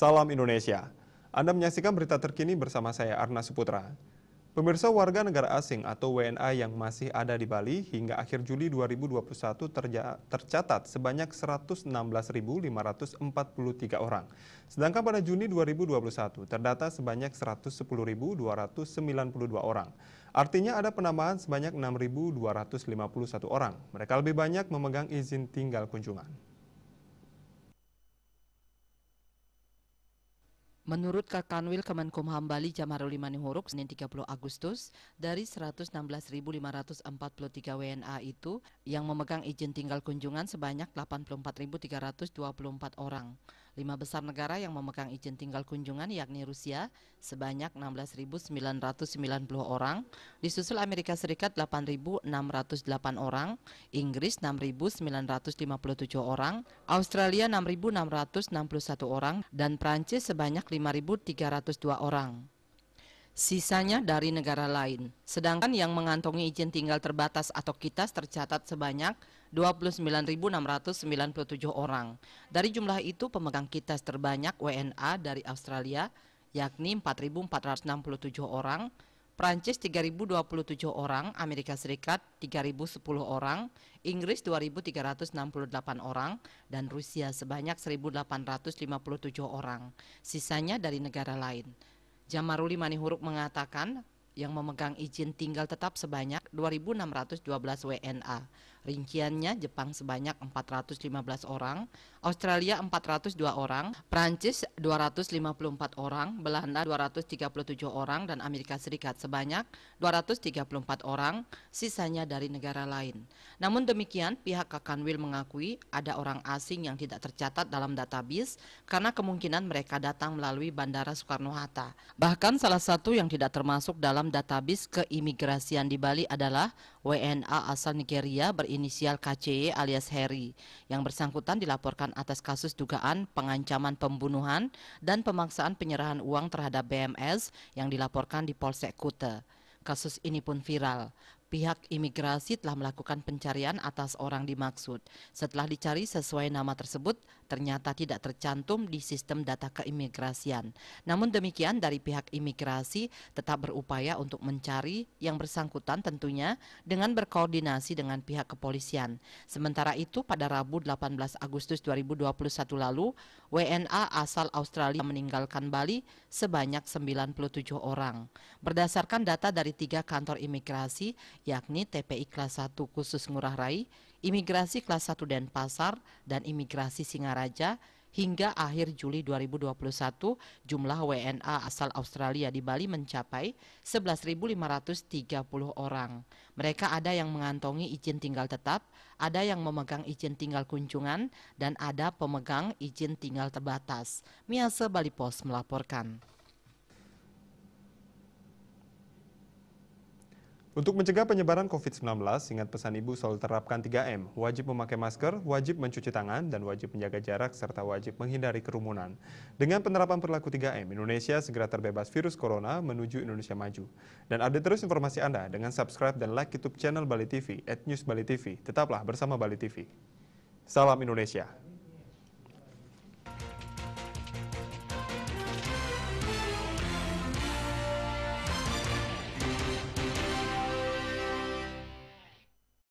Salam Indonesia. Anda menyaksikan berita terkini bersama saya Arna Suputra. Pemirsa warga negara asing atau WNA yang masih ada di Bali hingga akhir Juli 2021 tercatat sebanyak 116.543 orang. Sedangkan pada Juni 2021 terdata sebanyak 110.292 orang. Artinya ada penambahan sebanyak 6.251 orang. Mereka lebih banyak memegang izin tinggal kunjungan. Menurut Kakanwil Kemenkumham Bali Jamaruli Manihuruk, Senin 30 Agustus, dari 116.543 WNA itu yang memegang izin tinggal kunjungan sebanyak 84.324 orang. Lima besar negara yang memegang izin tinggal kunjungan yakni Rusia sebanyak 16.990 orang, disusul Amerika Serikat 8.608 orang, Inggris 6.957 orang, Australia 6.661 orang, dan Prancis sebanyak 5.302 orang sisanya dari negara lain. Sedangkan yang mengantongi izin tinggal terbatas atau KITAS tercatat sebanyak 29.697 orang. Dari jumlah itu pemegang KITAS terbanyak WNA dari Australia yakni 4.467 orang, Prancis 3.027 orang, Amerika Serikat 3.010 orang, Inggris 2.368 orang, dan Rusia sebanyak 1.857 orang. Sisanya dari negara lain. Jamaruli Manihuruk mengatakan yang memegang izin tinggal tetap sebanyak 2.612 WNA. Rinciannya Jepang sebanyak 415 orang, Australia 402 orang, Prancis 254 orang, Belanda 237 orang dan Amerika Serikat sebanyak 234 orang, sisanya dari negara lain. Namun demikian pihak Kakanwil mengakui ada orang asing yang tidak tercatat dalam database karena kemungkinan mereka datang melalui Bandara Soekarno-Hatta. Bahkan salah satu yang tidak termasuk dalam database keimigrasian di Bali adalah WNA asal Nigeria ber berinisial K.C alias Harry. Yang bersangkutan dilaporkan atas kasus dugaan pengancaman pembunuhan dan pemaksaan penyerahan uang terhadap BMS yang dilaporkan di Polsek Kute. Kasus ini pun viral pihak imigrasi telah melakukan pencarian atas orang dimaksud. Setelah dicari sesuai nama tersebut, ternyata tidak tercantum di sistem data keimigrasian. Namun demikian dari pihak imigrasi tetap berupaya untuk mencari yang bersangkutan tentunya dengan berkoordinasi dengan pihak kepolisian. Sementara itu pada Rabu 18 Agustus 2021 lalu, WNA asal Australia meninggalkan Bali sebanyak 97 orang. Berdasarkan data dari tiga kantor imigrasi yakni TPI kelas 1 khusus Ngurah Rai, imigrasi kelas 1 pasar dan imigrasi Singaraja, hingga akhir Juli 2021 jumlah WNA asal Australia di Bali mencapai 11.530 orang. Mereka ada yang mengantongi izin tinggal tetap, ada yang memegang izin tinggal kunjungan, dan ada pemegang izin tinggal terbatas. Miase Bali Pos melaporkan. Untuk mencegah penyebaran COVID-19, ingat pesan Ibu selalu terapkan 3M, wajib memakai masker, wajib mencuci tangan, dan wajib menjaga jarak serta wajib menghindari kerumunan. Dengan penerapan perilaku 3M, Indonesia segera terbebas virus corona menuju Indonesia maju. Dan update terus informasi Anda dengan subscribe dan like YouTube channel Bali TV, at News Bali TV. Tetaplah bersama Bali TV. Salam Indonesia.